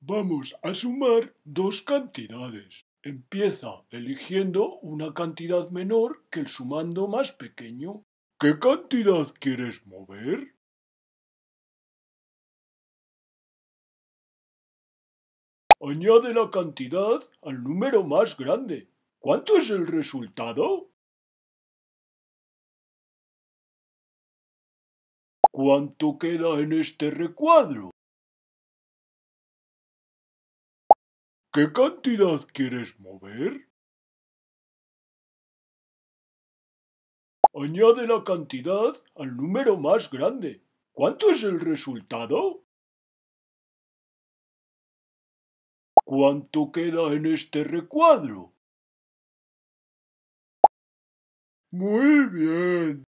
Vamos a sumar dos cantidades. Empieza eligiendo una cantidad menor que el sumando más pequeño. ¿Qué cantidad quieres mover? Añade la cantidad al número más grande. ¿Cuánto es el resultado? ¿Cuánto queda en este recuadro? ¿Qué cantidad quieres mover? Añade la cantidad al número más grande. ¿Cuánto es el resultado? ¿Cuánto queda en este recuadro? Muy bien.